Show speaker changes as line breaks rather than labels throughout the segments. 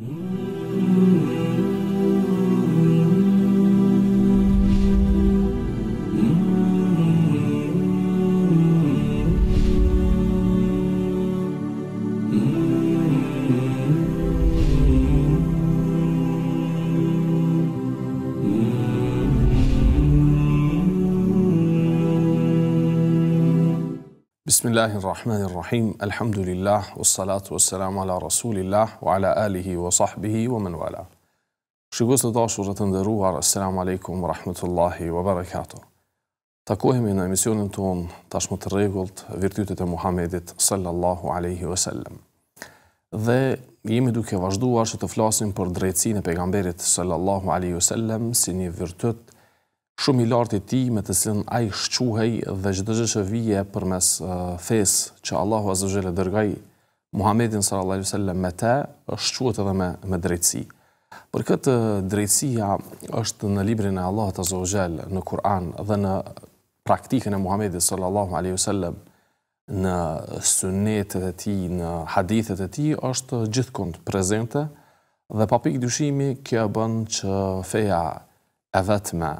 Mm-hmm. Bismillahi rrahmani rrahim. Alhamdulillah, wassalatu wassalamu ala rasulillah wa ala alihi wa sahbihi wa man wala. Shikus të dashur të nderuar, asalamu alaykum wa rahmatullahi wa barakatuh. Takohemi në emisionin ton tashmë të rregullt virtytet e Muhamedit sallallahu alaihi wasallam. Dhe jemi duke vazhduar të flasim për drejtësinë e pejgamberit sallallahu alaihi wasallam si një virtyt shumë i lartë i ti, me të sinë a i shquhej dhe gjithë gjithë që vije për mes fesë që Allahu Azogjele dërgaj Muhammedin sallallahu me te, shquhet edhe me, me drejtësi. Për këtë drejtësia është në librin e Allahu Azogjele në Kur'an dhe në praktikën e Muhammedin sallallahu në sunetet e ti, në hadithet e ti, është gjithkund prezente dhe papik dyshimi kjo bënë që feja e vetme,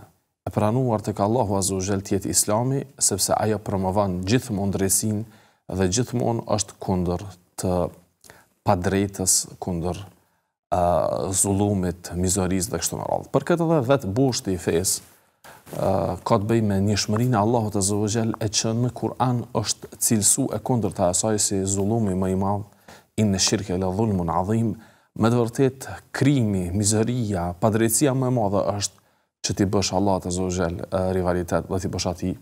e pranuar të ka Allahu Azu Zhel tjetë islami, sepse aja promovan gjithë mund dhe gjithë mund është kunder të padrejtës, kunder uh, zulumit, mizoriz dhe kështu në rallë. Për këtë dhe vetë bush i fes, ka të bej me një shmërinë Allahu Azu Zhel e që në Kur'an është cilësu e kunder të asaj si zulumi më i madhë, i në shirkë e le dhulmu në adhim, me dhe vërtet, krimi, mizëria, padrecia më e madhe është që ti bësh Allah të zogjel rivalitet dhe ti bësh ati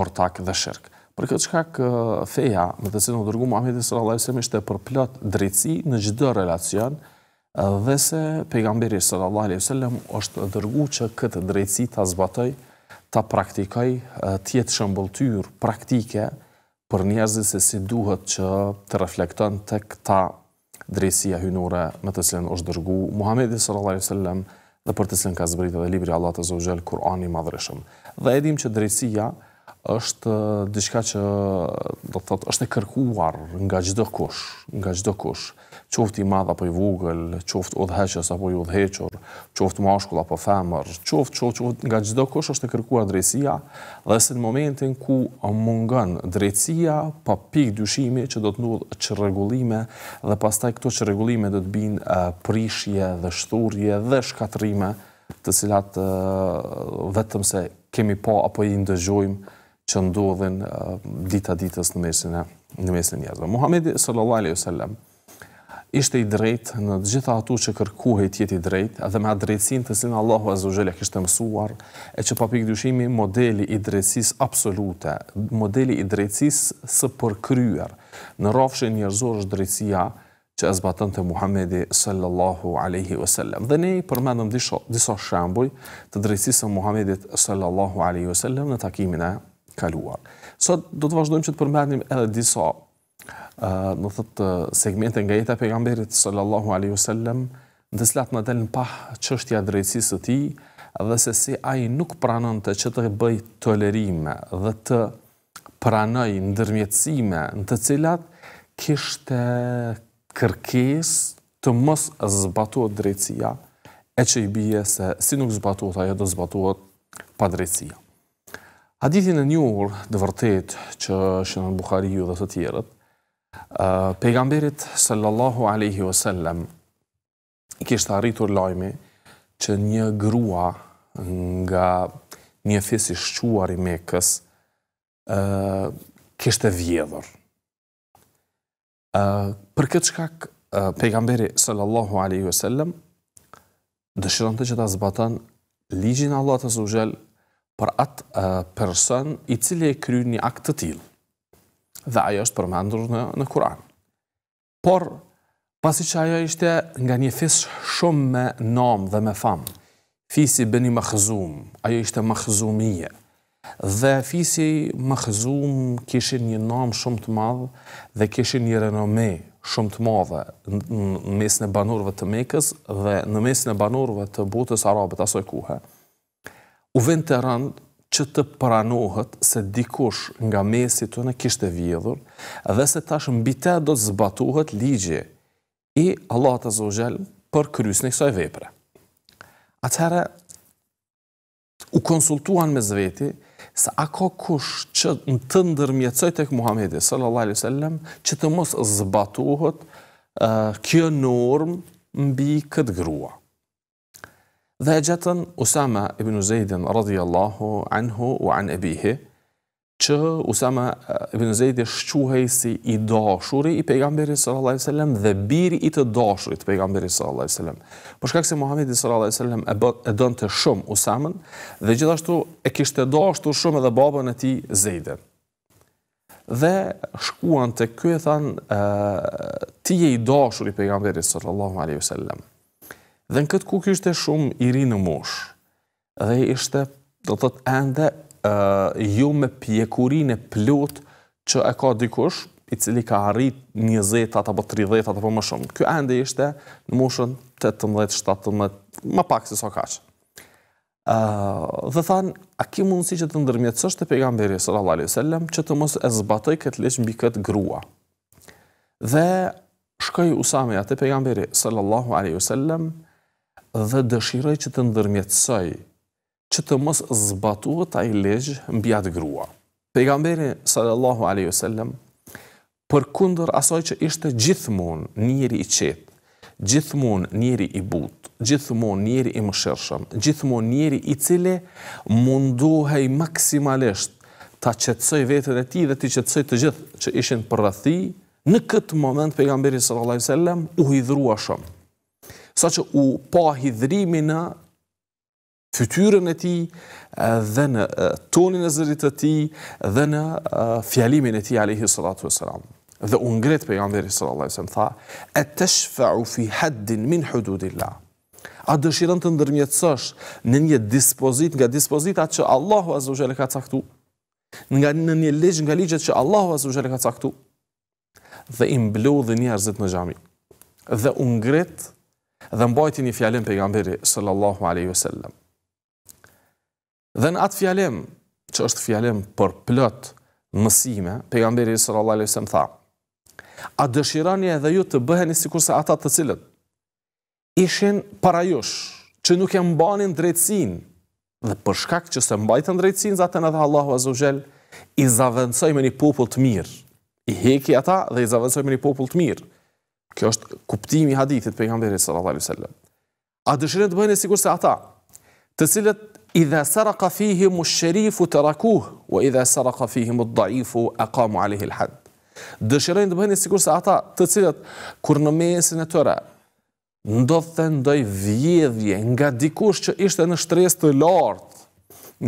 ortak dhe shirk. Për këtë shkak kë feja me të cilë në dërgu Muhammed S.A.S. ishte për plot drejtësi në gjithë relacion dhe se pejgamberi S.A.S. është dërgu që këtë drejci të zbatoj, të praktikoj, tjetë shëmbëltyr praktike për njerëzit se si duhet që të reflekton të këta drejtësia hynure me të cilën është dërgu Muhammed S.A.S dhe për të cilën ka zbritur edhe libri Allah të Zogjel, Kur'ani madhreshëm. Dhe edhim që drejtësia është eh, diçka që do të thotë është e kërkuar nga çdo kush, nga çdo kush, qoftë i madh apo i vogël, qoftë udhëheqës apo i udhëhequr, qoftë mashkull apo femër, qoftë qoftë qoft, nga çdo kush është e kërkuar drejtësia dhe në momentin ku mungon drejtësia pa pikë dyshimi që do të ndodh çrregullime dhe pastaj këto çrregullime do të binë prishje dhe shturje dhe shkatrime të cilat vetëm se kemi pa po, apo i ndëgjojmë që ndodhin uh, dita ditës në mesin e në mesin e njerëzve. Muhamedi sallallahu alaihi wasallam ishte i drejtë në të gjitha ato që kërkohej të jetë i drejtë, edhe me drejtësinë të sin Allahu azza wa jalla kishte mësuar, e që pa pikë dyshimi modeli i drejtësisë absolute, modeli i drejtësisë së përkryer në rrofshin njerëzor është drejtësia që e zbatën të Muhammedi sallallahu aleyhi wa Dhe ne i përmenëm disa shambuj të drejtësisë Muhammedi sallallahu aleyhi wa në takimin e kaluar. Sot do të vazhdojmë që të përmendim edhe disa ë, do të thotë segmente nga jeta e pejgamberit sallallahu alaihi wasallam, ndër të cilat na dalin pa çështja e drejtësisë së tij dhe se si ai nuk pranonte të që të bëj tolerim dhe të pranoj ndërmjetësime në të cilat kishte kërkes të mos zbatuot drejtësia e që i bije se si nuk zbatuot ajo do zbatuot pa drejtësia. Hadithin e njohur dhe vërtetë që është në Buhariu dhe të tjerët, pejgamberit sallallahu alaihi wasallam i kishte arritur lajmi që një grua nga një fis i shquar i Mekës ë uh, vjedhur. ë për këtë shkak pejgamberi sallallahu alaihi wasallam dëshironte që ta zbatan ligjin e Allahut azhajal për atë person i cili e kry një akt të tilë. Dhe ajo është përmendur në, në Kur'an. Por, pasi që ajo ishte nga një fis shumë me namë dhe me famë, fisi bëni më khëzum, ajo ishte më khëzumije, dhe fisi më khëzum kishin një nom shumë të madhë dhe kishin një renome shumë të madhë në mesin e banurve të mekës dhe në mesin e banurve të botës arabet asoj kuhe, u vend të rënd që të pranohet se dikush nga mesit të në kishtë e vjedhur, dhe se tash mbi te do të zbatohet ligje i Allah të zogjel për krys në kësaj vepre. Atëherë, u konsultuan me zveti, se a ka kush që në të ndërmjecoj të kë Muhammedi, sallallahu sallam, që të mos zbatohet uh, kjo norm mbi këtë grua dhe e gjëtën Usama ibn Zejdin radhiallahu anhu u an ebihi, që Usama ibn Zejdin shquhej si i dashuri i pejgamberi sallallahu alaihi sallam dhe biri i të dashuri të pejgamberi sallallahu alaihi sallam. Përshkak se Muhammedi sallallahu alaihi sallam e, e dënë të shumë Usamen dhe gjithashtu e kishtë të dashtu shumë edhe babën e ti Zejdin. Dhe shkuan të kjo e thanë, ti je i dashuri i pejgamberi sallallahu alaihi sallam. Dhe në këtë kukë ishte shumë i ri në mosh. Dhe ishte, do të të ende, uh, ju jo me pjekurin e plot që e ka dikush, i cili ka arrit 20 atë apo 30 atë apo më shumë. Ky ende ishte në moshën 18, 17, më pak se sa so kaqë. Uh, dhe than, a ki mundësi që të ndërmjetësësht të pejgamberi sallallahu alaihi wasallam që të mos e zbatoj këtë leq mbi këtë grua. Dhe shkoi Usame atë pejgamberi sallallahu alaihi wasallam dhe dëshiroj që të ndërmjetësoj që të mos zbatuhet ai ligj mbi atë grua. Pejgamberi sallallahu alaihi wasallam përkundër asaj që ishte gjithmonë njëri i qetë, gjithmonë njëri i butë, gjithmonë njëri i mëshirshëm, gjithmonë njëri i cili munduhej maksimalisht ta qetësoj veten e tij dhe të qetësoj të gjithë që ishin përrathi, në këtë moment pejgamberi sallallahu alaihi wasallam u hidhrua shumë sa që u pa hidrimi në fytyrën e ti, dhe në tonin e zërit të ti, dhe në fjalimin e ti, alihi sallatu e sallam. Dhe u ngret për janë dhe risë se më tha, e të shfa'u fi haddin min hududilla. A dëshirën të ndërmjetësësh në një dispozit, nga dispozit atë që Allahu Azhu ka caktu, nga në një legj nga ligjet që Allahu Azhu ka caktu, dhe imblodhë njerëzit në gjami. Dhe u ngretë dhe mbajti një fjalim pejgamberi sallallahu aleyhi ve sellem. Dhe në atë fjalim, që është fjalim për plët mësime, pejgamberi sallallahu aleyhi ve sellem tha, a dëshirani edhe ju të bëheni si kurse ata të cilët ishin para jush, që nuk e mbanin drejtsin, dhe për shkak që se mbajtën drejtsin, zaten edhe Allahu Azogel, i zavëndsoj me një popull të mirë, i heki ata dhe i zavëndsoj me një popull të mirë, Kjo është kuptimi i hadithit pejgamberit sallallahu alajhi wasallam. A dëshirën të bëhen sikur se ata, të cilët idha saraqa fihi mushrifu tarakuhu wa idha saraqa fihi mudhaifu aqamu alaihi alhad. Dëshirën të bëhen sikur se ata, të cilët kur në mesin e tyre ndodhte ndoj vjedhje nga dikush që ishte në shtresë të lartë,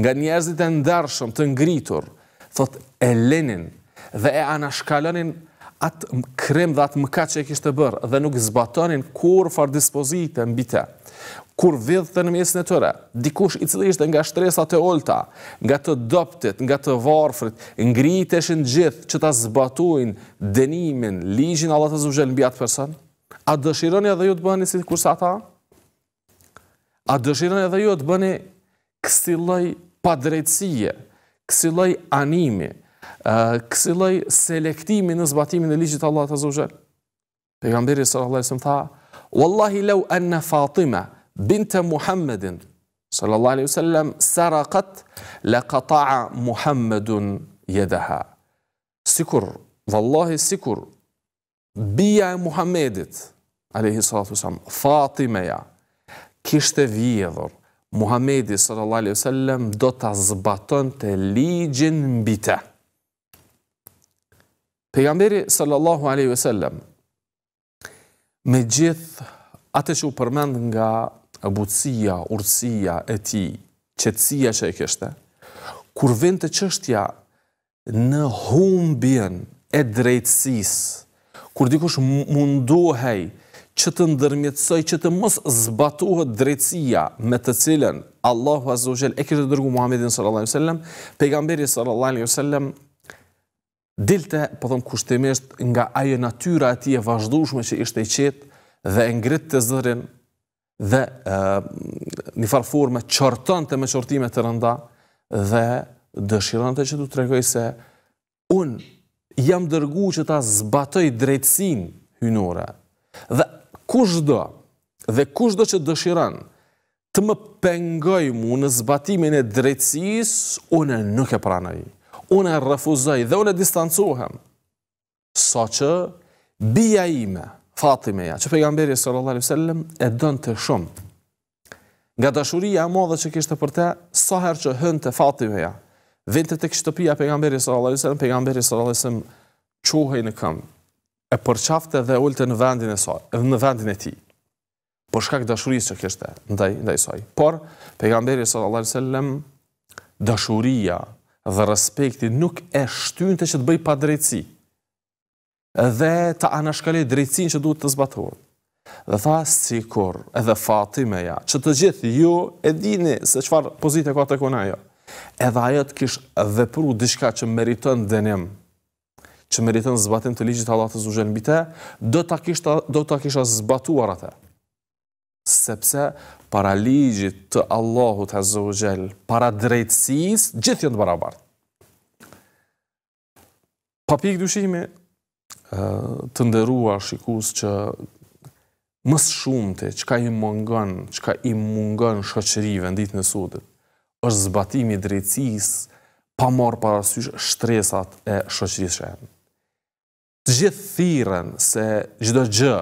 nga njerëzit e ndershëm të ngritur, thotë e lenin dhe e anashkalonin atë krem dhe atë mëka që e kishtë të bërë dhe nuk zbatonin kur farë dispozitë në mbite. Kur vidhë të në mesin e tëre, dikush i cilë ishte nga shtresat e olta, nga të doptit, nga të varfrit, ngriteshin gjithë që ta zbatuin denimin, ligjin Allah të zuzhen në bjatë person? A dëshironi edhe ju të bëni si kusa ta? A dëshironi edhe ju të bëni kësilloj padrejtsije, kësilloj animi, kësi selektimi në zbatimin e ligjit Allah të Allahut Pegamberi sallallahu alaihi wasallam tha: "Wallahi lau anna Fatima binte Muhammedin sallallahu alaihi wasallam la kataa Muhammedun jedaha. Sikur, Wallahi sikur bia e Muhamedit alaihi salatu wasallam, Fatimeja kishte vjedhur Muhammedi sallallahu alaihi wasallam do të zbaton të ligjin mbi Pejgamberi sallallahu alaihi wasallam me gjith atë që u përmend nga butësia, urësia e ti, qetësia që e kishte, kur vend të qështja në humbjen e drejtsis, kur dikush munduhej që të ndërmjetësoj, që të mos zbatuhet drejtsia me të cilën Allahu Azogel e kështë dërgu Muhammedin sallallahu alaihi sellem, pejgamberi sallallahu alaihi sellem, dilte, po thëmë kushtimisht, nga aje natyra ati e vazhdushme që ishte i qetë dhe ngrit të zërin dhe ehm, një farë forme qërton të me qërtime të rënda dhe dëshiron të që du të regoj se unë jam dërgu që ta zbatoj drejtsin hynore dhe kush do dhe kush do që dëshiron të më pengoj mu në zbatimin e drejtsis unë nuk e pranoj unë e refuzoj dhe unë e distancuhem, so që bia ime, Fatimeja, që pejgamberi sallallahu alaihi wasallam e donte shumë. Nga dashuria e madhe që kishte për të, sa herë që hënte Fatimeja, vinte tek shtëpia e pejgamberit sallallahu alaihi wasallam, pejgamberi sallallahu alaihi wasallam quhej në këmbë, e përqafte dhe ulte në vendin e saj, edhe në vendin e tij. Për shkak dashurisë që kishte ndaj ndaj saj. Por pejgamberi sallallahu alaihi wasallam dashuria dhe respekti nuk e shtynë të që të bëj pa drejtësi, dhe të anashkale drejtësin që duhet të zbatohet. Dhe tha, si kur, edhe fatime ja, që të gjithë ju e dini se qëfar pozitë e ka të kona jo, edhe ajo të kishë dhe diçka dishka që meriton dhenim, që meriton zbatim të ligjit halatës u zhenbite, do të kisha zbatuar atë sepse para ligjit të Allahut e Zogjel, para drejtsis, gjithë jënë të barabartë. Pa pikë dushimi, të ndëruar shikus që mësë shumë të që ka i mungën, që ka i mungën shëqërive në ditë në sudët, është zbatimi drejtsis, pa marë parasysh shtresat e shëqërisë Të gjithë thiren se gjithë gjë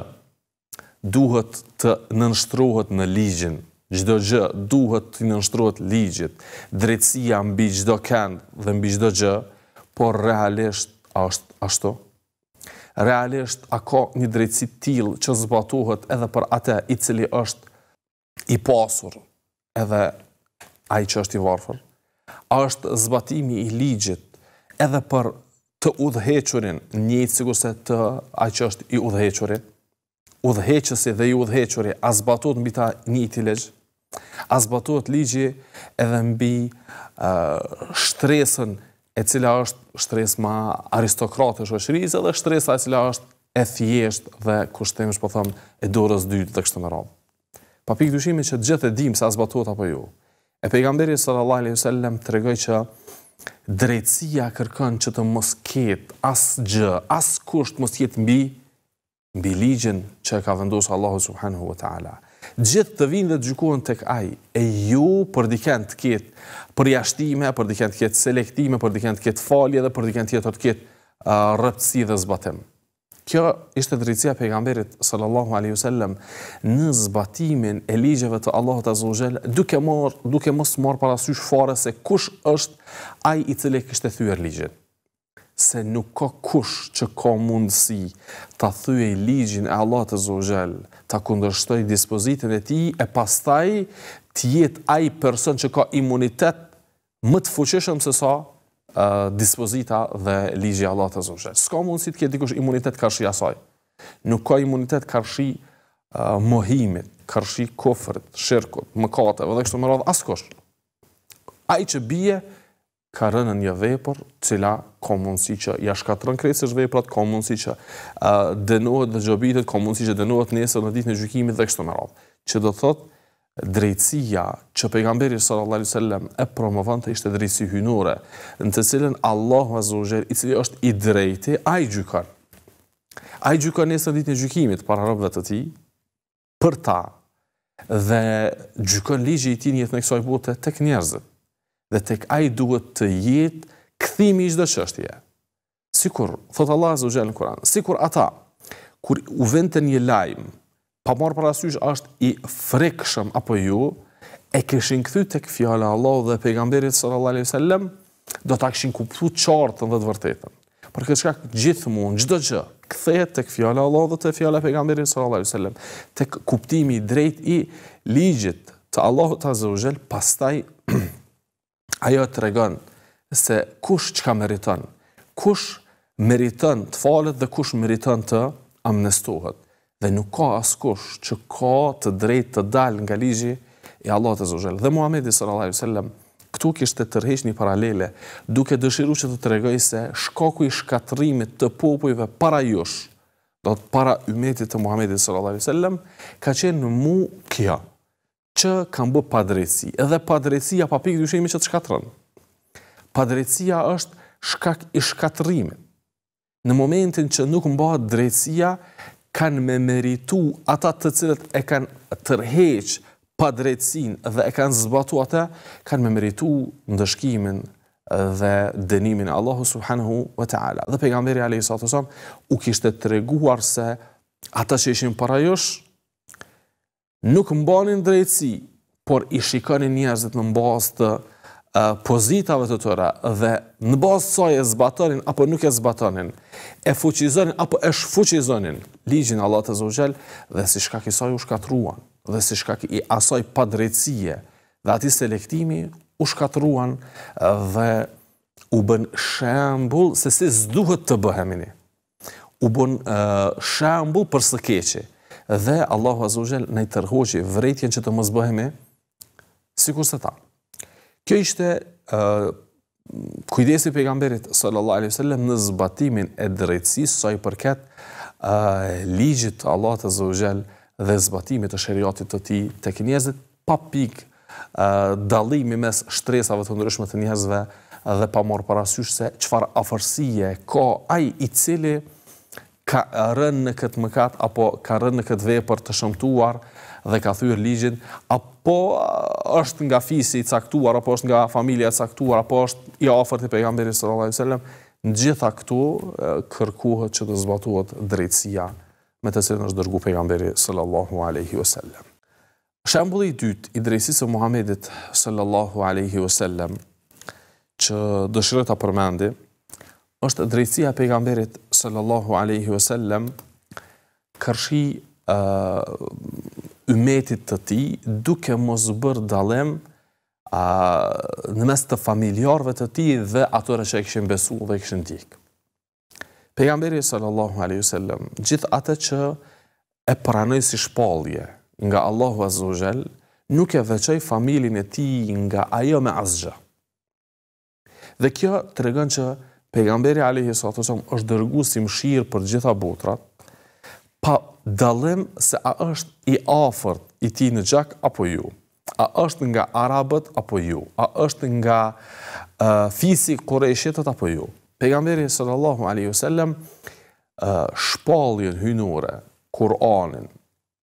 duhet të nënshtrohet në ligjin, gjdo gjë duhet të nënshtrohet ligjit, drejtsia mbi gjdo kënd dhe mbi gjdo gjë, por realisht ashtë, ashtu? Realisht a ka një drejtsi til që zbatuhet edhe për ate i cili është i pasur edhe a i që është i varfër? A është zbatimi i ligjit edhe për të udhequrin, një cikuse të a që është i udhequrin? udhëheqësi dhe i udhëhequri a në mbi ta i ligj? A zbatohet ligji edhe mbi bi shtresën e cila është shtresë ma aristokratë e shoqërisë dhe shtresa e cila është e thjeshtë dhe kushtemish po thëmë e dorës dytë dhe kështë në rabë. Pa pikë dyshimi që gjithë e dimë se a apo ju. Jo, e pejgamberi sërë Allah a.s. të regoj që drejtsia kërkën që të mos ketë as gjë, as kusht mos jetë mbi mbi ligjin që ka vendosur Allahu subhanahu wa taala. Gjithë të vinë dhe të gjykuan tek ai, e ju për diken të ketë për jashtime, për diken të ketë selektime, për diken të ketë falje dhe për diken tjetër të ketë uh, rëpësi dhe zbatim. Kjo ishte drejtësia pejgamberit sallallahu alaihi wasallam në zbatimin e ligjeve të Allahut azza wa duke marr, duke mos marr parasysh fare se kush është ai i cili kishte thyer ligjin se nuk ka kush që ka mundësi ta thyej i ligjin e Allah të Zogjel, ta kundërshtoj dispozitin e ti, e pas taj të jetë aj person që ka imunitet më të fuqishëm se sa, dispozita dhe ligji i Allahut azh zot. S'ka mundësi të ketë dikush imunitet karshi asaj. Nuk ka imunitet karshi uh, mohimit, karshi kofrit, shirkut, mëkateve, edhe kështu me radh askush. Ai që bie, ka rënë një vepër cila ka mundësi që ja shkatron krejtësisht veprat, ka mundësi që uh, dënohet dhe gjobitet, ka mundësi që dënohet nesër në ditën e gjykimit dhe kështu me radhë. Që do thotë drejtësia që pejgamberi sallallahu alajhi wasallam e promovonte ishte drejtësia hyjnore, në të cilën Allahu azza wa i cili është i drejtë ai gjykon. Ai gjykon nesër në ditën e gjykimit për harrobat të tij për ta dhe gjykon ligji i tij në jetën e kësaj bote tek njerëzit dhe tek a duhet të jetë këthimi i gjithë qështje. Sikur, thotë Allah zë gjelë në Koran, sikur ata, kur u të një lajmë, pa marë parasysh ashtë i frekshëm apo ju, e këshin këthy të këfjale Allah dhe pejgamberit sërë Allah a.s. do të akshin kuptu qartën dhe të vërtetën. Për këtë shkak gjithë mund, gjithë gjë, këthejet të këfjale Allah dhe të fjale pejgamberit sërë Allah a.s. të kuptimi drejt i ligjit të Allah të azogjel, pastaj ajo të regon se kush që ka meriton, kush meriton të falet dhe kush meriton të amnestuhet. Dhe nuk ka as kush që ka të drejt të dal nga ligji i Allah të zëzhel. Dhe Muhammedi s.a.s. Këtu kishtë të tërhesh një paralele, duke dëshiru që të të regoj se shkoku i shkatrimit të popujve para jush, do të para umetit të Muhammedi s.a.s. ka qenë mu kja, që kanë bë padrejtësi. Edhe padrejtësia pa pikë dyshimi që të shkatërron. Padrejtësia është shkak i shkatërimit. Në momentin që nuk mbahet drejtësia, kanë me meritu ata të cilët e kanë tërheq padrejtësinë dhe e kanë zbatu ata, kanë me meritu ndëshkimin dhe dënimin e Allahu subhanahu wa taala. Dhe pejgamberi alayhi salatu wasallam u kishte treguar se ata që ishin para jush, nuk mbanin drejtësi, por i shikonin njerëzit në bazë të uh, pozitave të tëra dhe në bazë të saj e zbatonin apo nuk e zbatonin, e fuqizonin apo e shfuqizonin ligjin Allah të zogjel dhe si shkak i saj u shkatruan dhe si shkak i asaj pa drejtësie dhe ati selektimi u shkatruan dhe u bën shembul se si zduhet të bëhemini u bën uh, për së keqe dhe Allahu Azza wa Jall i tërhoqi që të mos bëhemi sikur se ta. Kjo ishte ë uh, kujdesi pejgamberit sallallahu aleyhi wasallam në zbatimin e drejtësisë sa i përket uh, ligjit të Allahut wa dhe zbatimit të shariatit të tij tek njerëzit pa pikë uh, dallimi mes shtresave të ndryshme të njerëzve dhe pa morë parasysh se çfarë afërsie ka ai i cili ka rënë në këtë mëkat apo ka rënë në këtë vepër të shëmtuar dhe ka thyer ligjin apo uh, është nga fisi i caktuar apo është nga familja e caktuar apo është i afërt i pejgamberit sallallahu alajhi wasallam në gjitha këtu uh, kërkohet që të zbatohet drejtësia me të cilën është dërguar pejgamberi sallallahu aleyhi wasallam Shembuli i dytë i drejtësisë së Muhamedit sallallahu aleyhi wasallam që dëshiroj ta përmendi, është drejtësia e pejgamberit sallallahu alaihi wasallam kërshi ë uh, umetit të tij duke mos bër dallim a uh, në mes të familjarëve të tij dhe atyre që kishin besuar dhe kishin dik. Pejgamberi sallallahu alaihi wasallam gjithë atë që e pranoi si shpallje nga Allahu azza wajel nuk e veçoi familjen e tij nga ajo me asgjë. Dhe kjo tregon që Pejgamberi alayhi salatu sallam është dërguar si mshirë për të gjitha botrat. Pa dallim se a është i afërt i ti në Xhak apo ju, jo, a është nga arabët apo ju, jo, a është nga uh, Fisi Kurayshit apo ju. Jo. Pejgamberi sallallahu alayhi uh, shpall hynore Kur'anin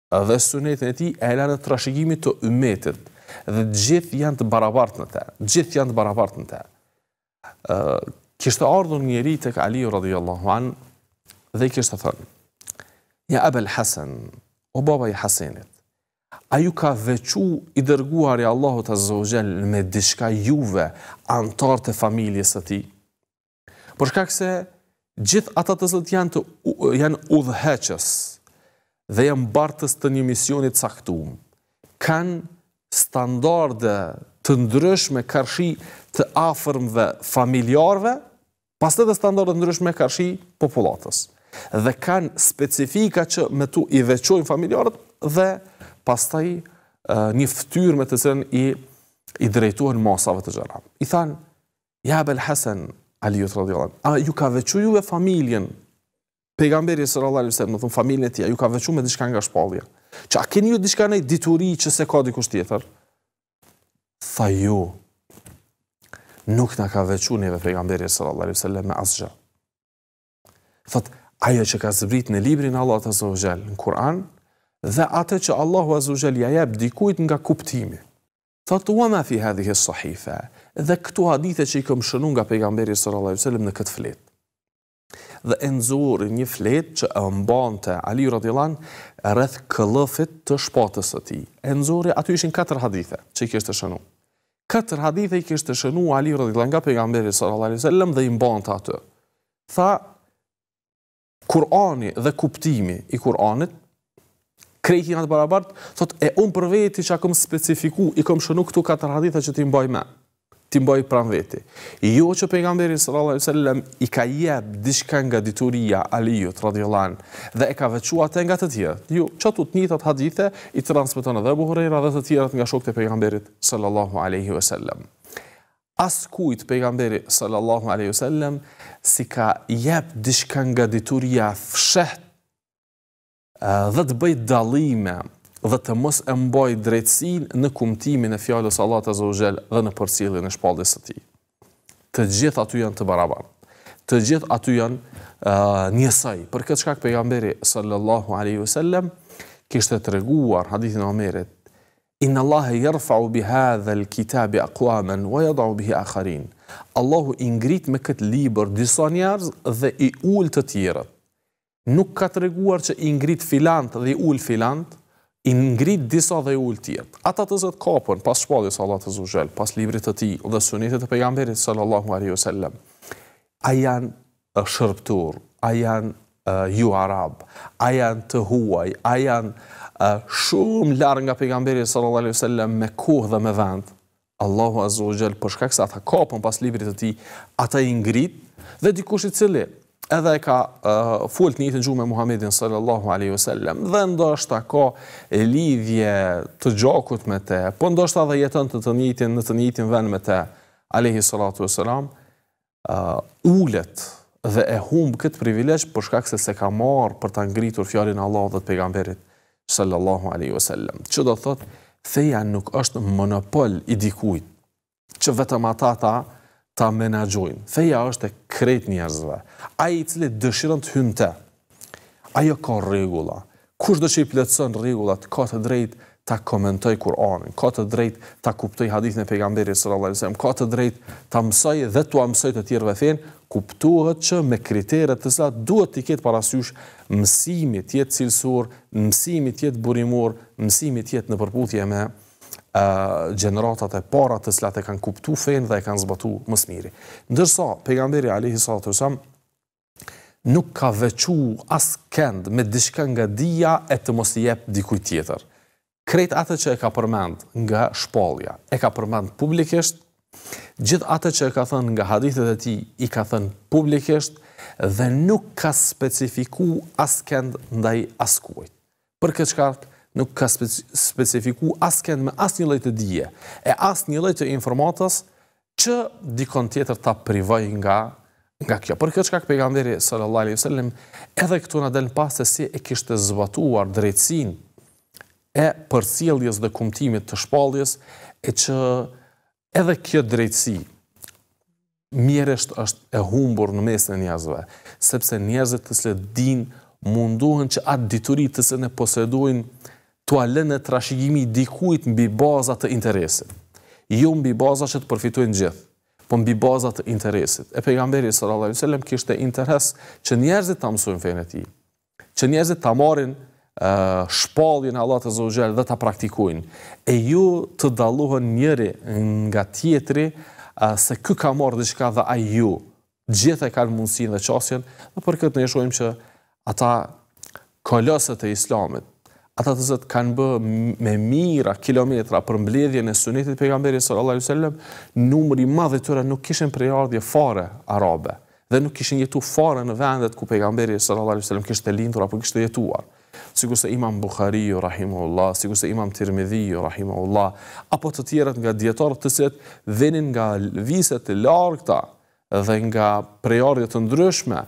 dhe sunetën e tij e në trashëgimin të ummetit dhe të gjithë janë të barabartë në të. Të gjithë janë të barabartë në të. Kështë ardhën njeri të këtë Aliu radhiallahu anë dhe i të thënë, një Abel Hasen, o baba i Hasenit, a ju ka vequ i dërguar i Allahu të zëvëgjel me dishka juve antar të familjes të ti? Por shkak se gjithë ata të zëtë janë, të, janë udheqës dhe janë bartës të një misionit saktum, kanë standarde të ndryshme kërshi të afërmëve familjarëve, Pas të dhe standartët ndryshme ka shi populatës. Dhe kanë specifika që me tu i veqojnë familjarët dhe pas të i një ftyrë me të cënë i i drejtuar masave të gjëra. I than, jabel hasen, alijut radiallan, a ju ka vequju e familjen, pejgamberi sër Allah, lëse, në thëmë familjen e tia, ju ka vequ me dishka nga shpalje. Që a keni ju dishka nejt dituri që se ka dikush tjetër? Tha ju, jo nuk në ka vequ njëve pejgamberi sallallahu alaihi sallam me asgjë. Thot, ajo që ka zbrit në librin Allah të zogjel në Kur'an, dhe atë që Allahu azogjel ja jep dikujt nga kuptimi. Thot, u me fi hedhi sahife, dhe këtu hadithe që i këm shënu nga pejgamberi sallallahu alaihi sallam në këtë flet. Dhe enzori një flet që e mban të Ali Radilan rrëth këllëfit të shpatës të ti. Enzori, aty ishin katër hadithe që i kështë të shënu. Katër hadithe i kishte shënu Ali rrëdhë dhe nga pegamberi sallallahu Allah a.s. dhe i mbën të atë. Tha, Kurani dhe kuptimi i Kuranit, krejtina të barabart, thot e unë për veti që akum specifiku, i kom shënu këtu katër hadithe që ti mbaj me ti mbaj pran veti. Jo që pejgamberi sallallahu alajhi wasallam i ka jep diçka nga dituria Aliut radhiyallahu an dhe e ka veçuar atë nga të tjerë. Ju jo, çot u thnit atë hadithe i transmeton edhe Abu Huraira dhe të tjerat nga shokët e pejgamberit sallallahu alajhi wasallam. As kujt pejgamberi sallallahu alajhi wasallam si ka jep diçka nga dituria fshet dhe të bëj dallime dhe të mos e mbaj drejtsin në kumtimin e fjallës Allah të Zogjel dhe në përcilin e shpaldis të ti. Të gjithë aty janë të baraban, Të gjithë aty janë uh, njësaj. Për këtë shkak pejgamberi sallallahu aleyhi vësallem, kështë të reguar hadithin omerit, inë Allah e jërfau biha dhe lë kitabi akuamen, wa jadau bihi akharin. Allahu i ngrit me këtë liber disa njerëz dhe i ul të tjerët. Nuk ka të reguar që i ngrit filant dhe i ul filant, i ngrit disa dhe tjetë, Ata të zëtë kapën, pas shpallis Allah të zëzhel, pas librit të ti dhe sunitit të pejgamberit sallallahu ari sallam, a janë shërptur, a janë uh, ju arab, a janë të huaj, a janë shumë larë nga pejgamberit sallallahu ari sellem me kuhë dhe me vend, Allahu azu gjel, përshka kësa ata kapën pas librit të ti, ata i ngrit dhe dikush i cili, edhe ka full të një të gjumë me Muhammedin sallallahu aleyhi wasallam, dhe ndoshta ka lidhje të gjokut me te, po ndoshta dhe jetën të të njitin në të njitin ven me te, aleyhi sallatu e sallam, uh, ullet dhe e humbë këtë privilegj përshkak se se ka marë për të ngritur fjarin Allah dhe të pegamberit sallallahu aleyhi wasallam. Që do thot, theja nuk është monopol i dikujt, që vetëm ata ta ta menagjojnë. Feja është e kretë njerëzve. Aji i cili dëshirën të hynë te. Ajo ka regula. Kush do që i pletësën regulat, ka të drejt ta komentoj Kur'anin, ka të drejt ta kuptoj hadithin e pegamberi sërallarisem, ka të drejt ta mësaj dhe tu amësaj të tjerve fenë, kuptohet që me kriteret të slatë duhet t'i ketë parasysh mësimit jetë cilësor, mësimit jetë burimor, mësimit jetë në përputhje me gjeneratat e para të cilat e kanë kuptu fen dhe e kanë zbatu më së miri. Ndërsa, pejgamberi Ali Hisatë të nuk ka vequ as kënd me dishka nga dia e të mos jep dikuj tjetër. Kret atë që e ka përmend nga shpolja, e ka përmend publikisht, gjithë atë që e ka thënë nga hadithet e ti, i ka thënë publikisht, dhe nuk ka specifiku as kënd ndaj as kujt. Për këtë shkartë, nuk ka specifiku asë kënd me asë një lejtë të dije, e asë një lejtë të informatës që dikon tjetër ta privoj nga nga kjo. Por kjo çka ka pejgamberi sallallahu alaihi wasallam edhe këtu na dal pas se si e kishte zbatuar drejtsinë e përcjelljes dhe kumtimit të shpalljes e që edhe kjo drejtësi mjerësht është e humbur në mes e njerëzve, sepse njerëzit të cilët din munduhen që atë të se ne posedojnë të lënë trashëgimi dikujt në bi të interesit. Jo në bi që të përfitojnë gjithë, po në bi të interesit. E pejgamberi sër Allah wasallam kishte kështë e interes që njerëzit të amësojnë fejnë e ti, që njerëzit të amarin shpallin e Allah të zogjel dhe të praktikojnë, e ju të daluhën njëri nga tjetri se kë ka marrë dhe që ka dhe a ju, gjithë e ka në mundësin dhe qasjen, dhe për këtë në jeshojmë që ata kolosët e islamit, ata të zëtë kanë bë me mira kilometra për mbledhjen e sunetit pejgamberi sallallahu wasallam numëri madhe të tëre nuk kishen prejardje fare arabe, dhe nuk kishen jetu fare në vendet ku pejgamberi sallallahu sallam wasallam të lindur apo kishte të jetuar. Sikur se imam buhari rahimuhullah rahimahullah, sikur se imam Tirmidhi, rahimuhullah apo të tjerët nga djetarët të cilët venin nga viset të largëta dhe nga prejardje të ndryshme,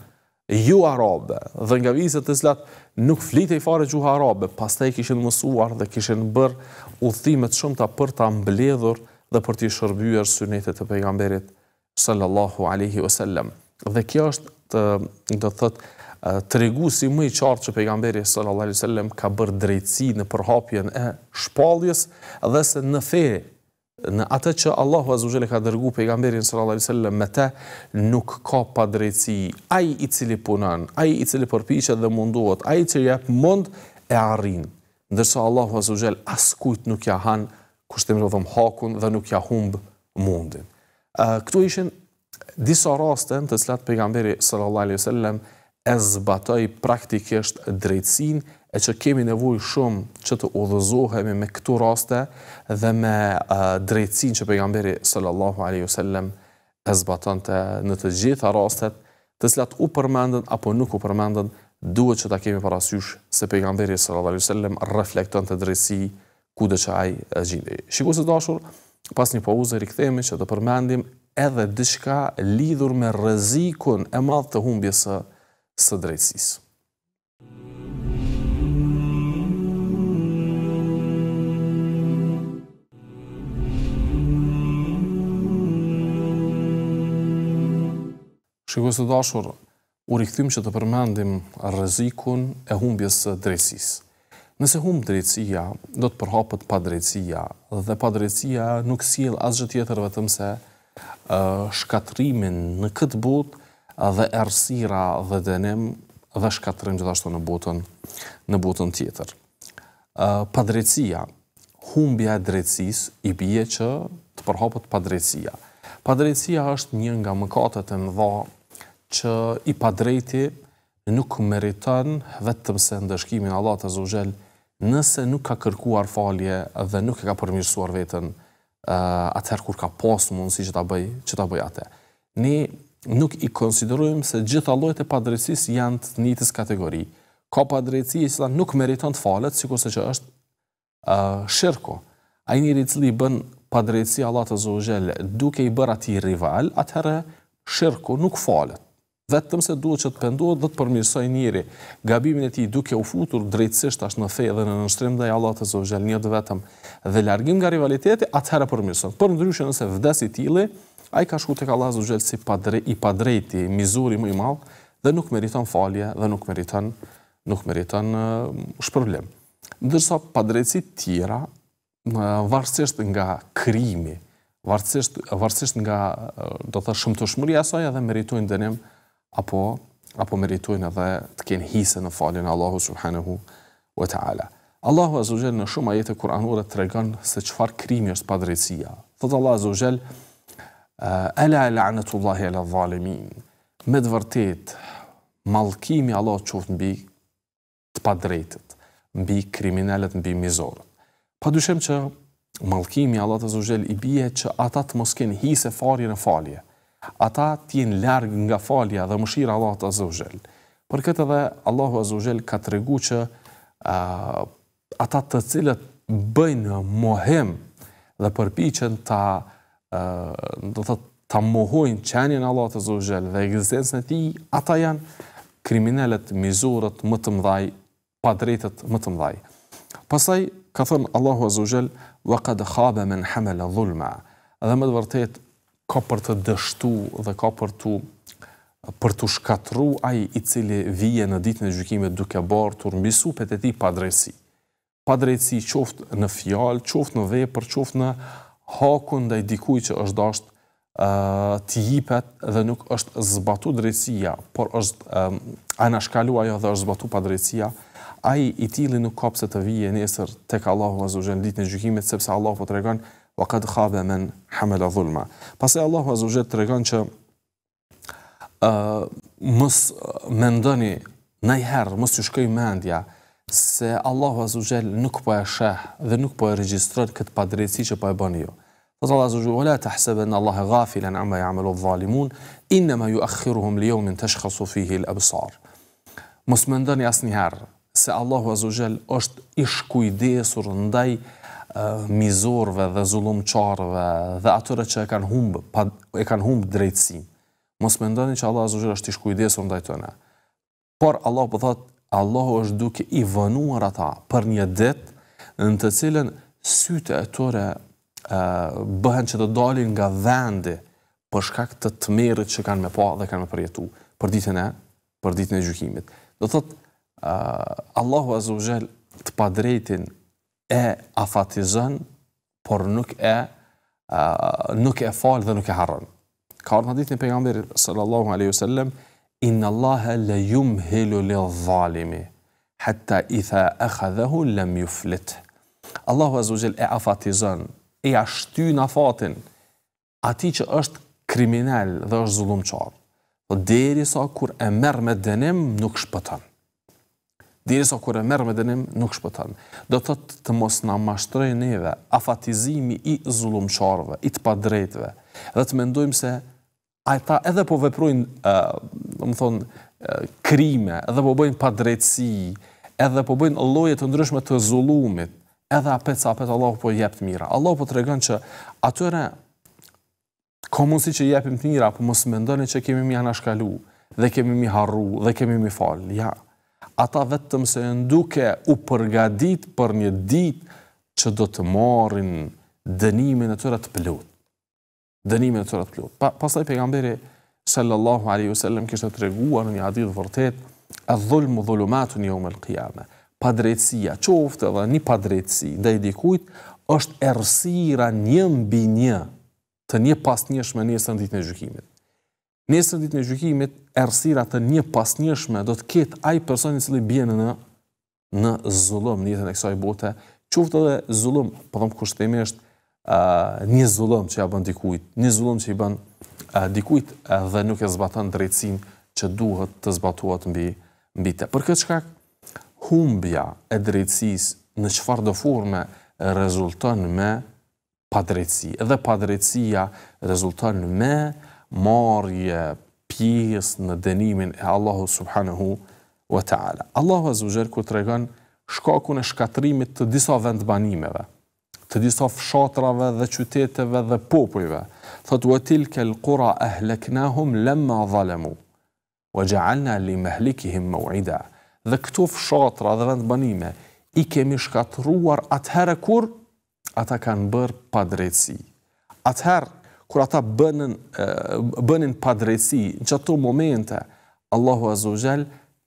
ju arabe, dhe nga vizet të zlat, nuk flitej fare gjuha arabe, pas te i kishin mësuar dhe kishin bërë uthimet shumë ta për ta mbledhur dhe për t'i shërbyer sënetet të pejgamberit sallallahu aleyhi osallam. Dhe kjo është të, të thët, të regu si më i qartë që pejgamberit sallallahu aleyhi osallam ka bërë drejtësi në përhapjen e shpaljes dhe se në fejë në atë që Allahu azza wa jalla ka dërguar pejgamberin sallallahu alaihi wasallam me të nuk ka padrejti ai i cili punon ai i cili përpiqet dhe munduohet ai që jep mund e arrin ndërsa Allahu azza wa jalla askujt nuk ja han kushtem të hakun dhe nuk ja humb mundin Këtu ishin disa raste të cilat pejgamberi sallallahu alaihi wasallam e zbatoi praktikisht drejtsinë e që kemi nevoj shumë që të udhëzohemi me këtu raste dhe me uh, drejtsin që pejgamberi sallallahu alaihi sallem e zbatën të në të gjitha rastet, të cilat u përmendën apo nuk u përmendën, duhet që ta kemi parasysh se pejgamberi sallallahu alaihi sallem reflekton të drejtsi ku dhe që aj gjindi. Shikus të dashur, pas një pauze rikëthemi që të përmendim edhe dishka lidhur me rëzikun e madhë të humbjesë së drejtsisë. Shikoj se dashur, u rikthym që të përmendim rrezikun e humbjes së drejtësisë. Nëse hum drejtësia, do të përhapet pa drejtësia, dhe pa drejtësia nuk sjell asgjë tjetër vetëm se ë uh, shkatrimin në këtë botë dhe errësira dhe dënim dhe shkatrim gjithashtu në botën në botën tjetër. ë uh, pa drejtësia, humbja e drejtësisë i bie që të përhapet pa drejtësia. Pa është një nga mëkatet e mëdha që i padrejti nuk meriton vetëm se ndëshkimin Allah të zogjel nëse nuk ka kërkuar falje dhe nuk e ka përmirësuar vetën uh, atëherë kur ka posë mundësi që ta bëj, që ta bëj atë. Ne nuk i konsiderojmë se gjitha lojt e padrejtsis janë të njëtës kategori. Ka padrejtsi që nuk meriton të falet, si kurse që është uh, shirko. A i njëri cili bën padrejtsi Allah të zogjel duke i bërë ati rival, atëherë shirko nuk falet vetëm se duhet që të pendohet dhe të përmirësoj njëri gabimin e ti duke u futur drejtësisht ashtë në fej dhe në nështrim dhe Allah të zovxel njët vetëm dhe largim nga rivaliteti, atëherë përmirësoj. Për ndryshë nëse vdesi tili, a i ka shku të ka Allah zovxel si i padrejti, i mizuri më i malë, dhe nuk meriton falje dhe nuk meriton, nuk meriton uh, Ndërsa padrejtësi tjera, uh, varsisht nga krimi, varsisht, nga uh, do të shumë të shmëri asoja dhe meritojnë dënim, apo apo meritojnë edhe të kenë hise në faljen Allahu subhanahu wa taala. Allahu azza wajel në shumë ajete kuranore tregon se çfarë krimi është padrejësia. Thot Allahu azza wajel ala la'natullahi ala zalimin. Me të vërtet mallkimi Allah qoftë mbi të padrejtët, mbi kriminalët, mbi mizorët. Pa dyshem që mallkimi Allah azza i bie që ata të mos kenë hise farje në falje ata të jenë largë nga falja dhe mëshira Allah të Azzu Për këtë dhe Allah të Azzu ka të regu që ata të cilët bëjnë mohem dhe përpichen ta do të të mohojnë qenjen Allah të Azzu dhe egzistencën e ti, ata janë kriminellet, mizurët, më të mdhaj, pa drejtët, më të mdhaj. Pasaj, ka thënë Allahu Azuzhel, vë këtë khabë me hamele dhulma, edhe më të vërtet, ka për të dështu dhe ka për të për të shkatru ai i cili vije në ditën e gjykimit duke bërë për e tij pa drejtësi. Pa drejtësi qoftë në fjalë, qoftë në vepër, qoftë në dhe i dikujt që është dashur ë të jipet dhe nuk është zbatu drejtësia, por është anashkalu ajo dhe është zbatu pa drejtësia, ai i tili nuk ka pse të vije nesër tek Allahu në ditën e gjykimit sepse Allahu po tregon wa qad khaba men hamala dhulma. Pasi Allahu azza wa jalla tregon që ë uh, mos mendoni ndajherë mos ju shkojë mendja se Allahu azza nuk po e sheh dhe nuk po e regjistron kët padrejti që po e bëni jo. Qoftë Allahu azza wa jalla ta hasaba an Allahu ghafilan amma ya'malu adh-dhalimun inma yu'akhiruhum li yawmin tashkhasu fihi al-absar. Mos mendoni asnjëherë se Allahu azza wa jalla është i mizorve dhe zulumqarve dhe atyre që e kanë humbë, pa, e kanë humbë drejtsin. Mos me ndoni që Allah Azogjera është i shkujdesur ndaj të ne. Por Allah po thotë, Allah është duke i vënuar ata për një ditë në të cilën syte e tëre e, bëhen që të dalin nga vendi për shkak të të merit që kanë me pa dhe kanë me përjetu për ditën e, për ditën e gjukimit. Do thotë, Allahu Azogjel të padrejtin e afatizën, por nuk e nuk e falë dhe nuk e harën. Ka orë në ditë një pejgamberi sallallahu alaihi wasallam, inna Allahe le yumhilu helu le dhalimi, hatta i tha lam khadhehu le azza Allahu e afatizën, e ashtu në afatin, ati që është kriminal dhe është zullumçar. dhe deri sa kur e merë me denim, nuk shpëtan. Dirëso kur e merr me dënim nuk shpëton. Do thot të mos na mashtrojë neve afatizimi i zullumçorëve, i të padrejtëve. Dhe të mendojmë se ata edhe po veprojnë, do të thon, krime, edhe po bëjnë padrejtësi, edhe po bëjnë lloje të ndryshme të zullumit, edhe apet sa apet Allahu po jep të mira. Allahu po tregon që atyre komunsi që jepim të mira, po mos mendojnë që kemi mi anashkalu dhe kemi mi harru dhe kemi mi Ja, ata vetëm se nduke u përgadit për një dit që do të marrin dënimin e tëra të plot. Dënimin e tëra të plot. Pa, pasaj pegamberi sallallahu aleyhu sallam kështë të reguar një adit vërtet e dhulmu dhulumatu një umel kjame. Padrecia, qoftë edhe një padreci dhe i dikujt është ersira një mbi një të një pas një shmenisë në ditë në gjukimit nesër ditë në gjykimit, ersira të një pasnjëshme do të ketë aj personi cili bjene në, në zullum një jetën e kësaj bote, qoftë dhe zullum, për po thëmë kushtimisht, uh, një zullëm që ja bën dikujt, një zullëm që i bën uh, dikujt uh, dhe nuk e zbatën drejtsin që duhet të zbatuat mbi, mbi të. Për këtë shkak, humbja e drejtsis në qëfar do forme rezulton me padrejtsi, edhe padrejtsia rezulton me marje pjes në dënimin e Allahu subhanahu wa ta'ala. Allahu e zëvgjer ku të regon shkakun e shkatrimit të disa vendbanimeve, të disa fshatrave dhe qyteteve dhe popujve. Thot, wa tilke l'kura ahleknahum lemma dhalemu, wa gjaalna li mehlikihim uida. Dhe këtu fshatra dhe vendbanime, i kemi shkatruar atëherë kur, ata kanë bërë pa Atëherë, kur ata bënën bënin padrejsi në çato momente Allahu azza xal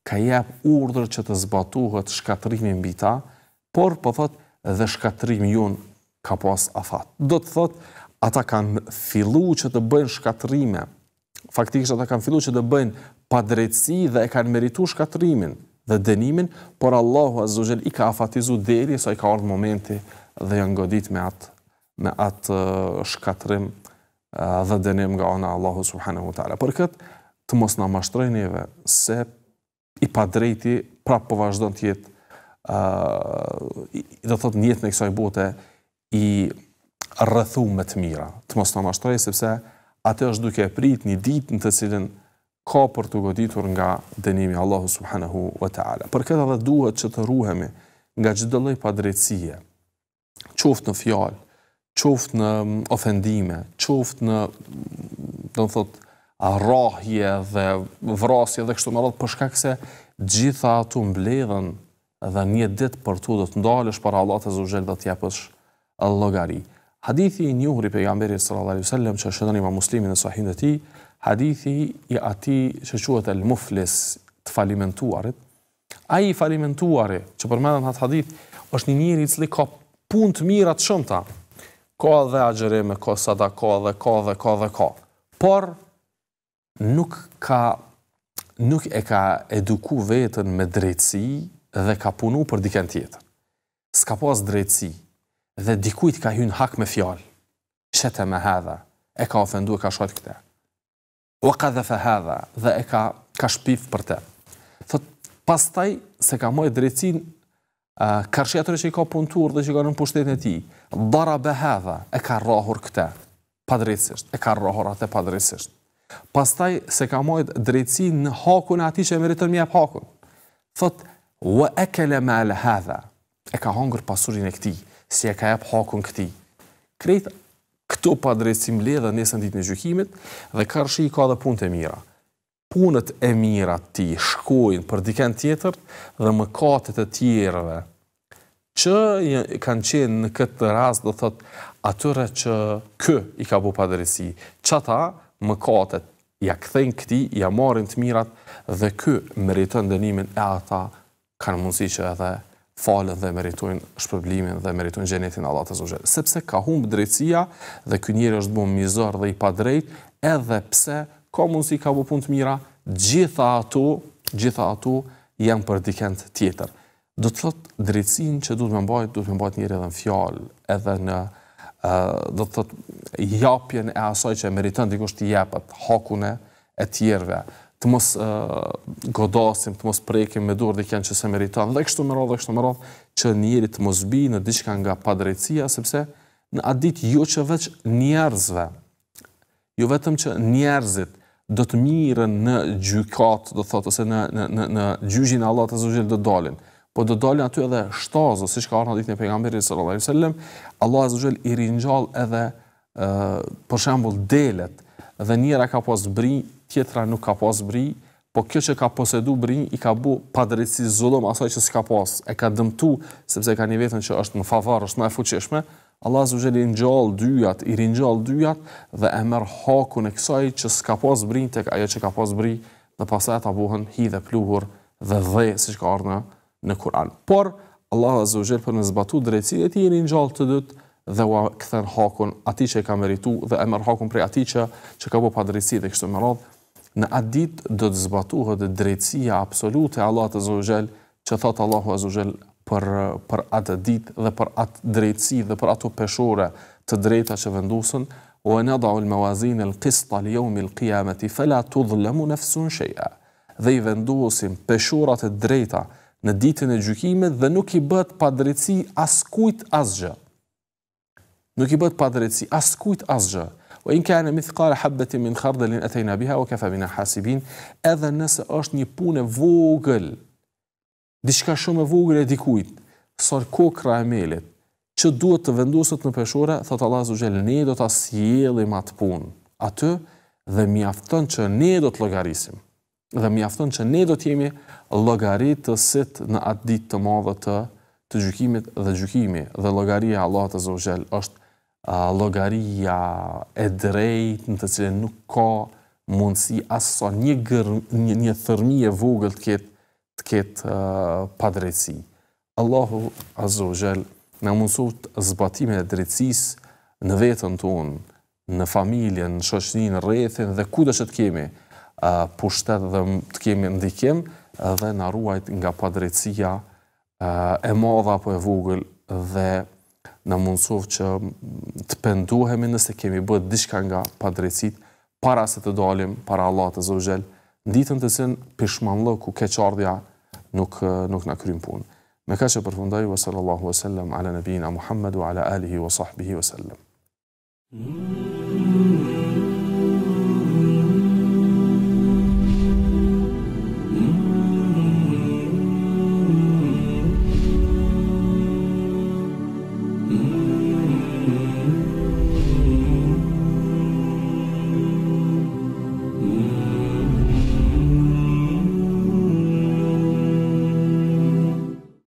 ka jap urdhër që të zbatohet shkatrimi mbi ta por po thot dhe shkatrimi jon ka pas afat do të thot ata kanë filluar që të bëjnë shkatrime faktikisht ata kanë filluar që të bëjnë padrejsi dhe e kanë merituar shkatrimin dhe dënimin por Allahu azza xal i ka afatizuar deri sa i ka ardhur momenti dhe janë godit me atë me atë shkatrim dhe dënim nga ona Allahu subhanahu wa taala. Për këtë të mos na mashtrojnë neve se i padrejti prapë po vazhdon të jetë ë uh, do të thotë njëtë në kësaj bote i rrethuar me të mira, të mos në mashtrej, sepse atë është duke e prit një ditë në të cilin ka për të goditur nga denimi Allahu Subhanahu wa ta'ala. Për këta edhe duhet që të ruhemi nga çdo lloj padrejtësie, qoftë në fjalë, qoft në ofendime, qoft në do të thot arrohje dhe vrasje dhe kështu me radhë për shkak se gjitha ato mbledhen dhe një ditë për tu do të ndalësh para Allah të zuzhel dhe të japësh logari. Hadithi i njuhri për sallallahu alaihi wasallam që është me ma muslimin në sahin dhe ti, hadithi i ati që quhet el muflis të falimentuarit, Ai falimentuari që përmenën atë hadith është një njëri cili ka punë të mirat shumëta, Ka dhe agjerime, ka sada, ka dhe, ka dhe, ka dhe, ka. Por, nuk ka, nuk e ka eduku vetën me drejtësi dhe ka punu për diken tjetën. Ska pas drejtësi dhe dikujt ka hynë hak me fjallë. Shete me hedha, e ka ofendu e ka shkot këte. O ka dhe fe hedha dhe e ka, ka shpif për te. Thot, pas taj se ka mojë drejtësin, kërshetëre që i ka punëtur dhe që i ka në pushtetën e ti, Bara behedha e ka rrahur këte, pa e ka rrahur atë e Pastaj se ka mojt drejtësi në hakun ati që e më mjep hakun. Thot, vë e kele me le e ka hangër pasurin e këti, si e ka jep hakun këti. Krejtë, këto pa drejtësim le dhe nesën ditë në gjukimit, dhe kërshë i ka dhe punët e mira. Punët e mira ti shkojnë për diken tjetërt dhe më katët e tjereve që kanë qenë në këtë rast, do thot, atyre që kë i ka bu padresi, që ata më katët, ja këthejnë këti, ja marrin të mirat, dhe kë meritojnë dënimin e ata, kanë mundësi që edhe falën dhe meritojnë shpërblimin dhe meritojnë gjenetin Allah të zëgjerë. Sepse ka humbë drejtsia dhe kë njëri është bunë mizor dhe i padrejt, edhe pse ka mundësi ka bu pun të mira, gjitha ato, gjitha ato janë për dikend tjetër do të thot drejtsinë që duhet më bëj, duhet më bëj njëri edhe në fjalë, edhe në ë uh, do të thot japjen e asaj që meriton dikush të japat hakun e tjerëve, të mos uh, të mos prekim me dorë dikën që s'e meriton. Dhe kështu më dhe kështu më radh që njëri të mos bi në diçka nga padrejtësia, sepse në adit ditë jo që veç njerëzve, jo vetëm që njerëzit do të mirën në gjykat, do të thot ose në në në në gjyqin e Allahut azhjal do dalin po do dalë aty edhe shtazë, siç ka ardhur ditën e pejgamberit sallallahu alajhi wasallam, Allahu azza wajel i ringjall edhe ë uh, për shembull delet dhe njëra ka pas bri, tjetra nuk ka pas bri, po kjo që ka posedu bri i ka bu pa drejtësi zullom asaj që s'ka pas. E ka dëmtu sepse ka një vetën që është në favor ose më e fuqishme. Allahu azza wajel i ringjall dyjat, i ringjall dyjat dhe e merr hakun e kësaj që s'ka pas bri tek ajo që ka pas bri dhe pasaj ta buhen hidhe pluhur dhe dhe, si që ka ardhën, në Kur'an. Por Allahu Azza wa Jall po nzbatu drejtësinë e tij në gjallë të dytë dhe u kthen hakun atij që e ka merituar dhe e merr hakun prej atij që që ka bërë padrejti dhe kështu me radh në atë ditë do të zbatohet drejtësia absolute e Allahut Azza wa Jall që thot Allahu Azza wa për për atë ditë dhe për atë drejtësi dhe për ato peshore të drejta që vendosen o ne al mawazin al qist li yawm al qiyamati fala tudhlamu nafsun shay'a dhe i vendosim peshurat e drejta në ditën e gjykimit dhe nuk i bëhet pa drejtësi as kujt asgjë. Nuk i bëhet pa drejtësi as kujt asgjë. O in kana mithqal habatin min khardal lin atayna biha wa kafa bina hasibin. Edhe nëse është një punë vogël, diçka shumë e vogël e dikujt, sor kokra e melit, që duhet të vendoset në peshore, thot Allahu subhanahu ne do ta sjellim atë punë. Atë dhe mjafton që ne do të llogarisim dhe mjafton jafton që ne do të jemi llogaritë të sit në atë ditë të madhe të të gjykimit dhe gjykimi dhe llogaria e Allahut azza wa është llogaria e drejtë në të cilën nuk ka mundësi as një gër, një, një thërmi e vogël të ketë të ketë uh, padrejsi. Allahu azza wa jall na mësuft zbatimin e drejtësisë në veten tonë, në familjen, në shoqërinë, në rrethin dhe kudo që të kemi pushtet dhe të kemi ndikim dhe në ruajt nga padrecia e modha po e vogël dhe në mundësov që të penduhemi nëse kemi bëtë dishka nga padrecit para se të dalim, para Allah të zëvxel, në ditën të sin pishman lë ku keqardja nuk, nuk në krym punë. Me ka që përfundaj, wa sallallahu wa sallam, ala nëbina Muhammedu, ala alihi wa sahbihi wa sallam. Mm -hmm.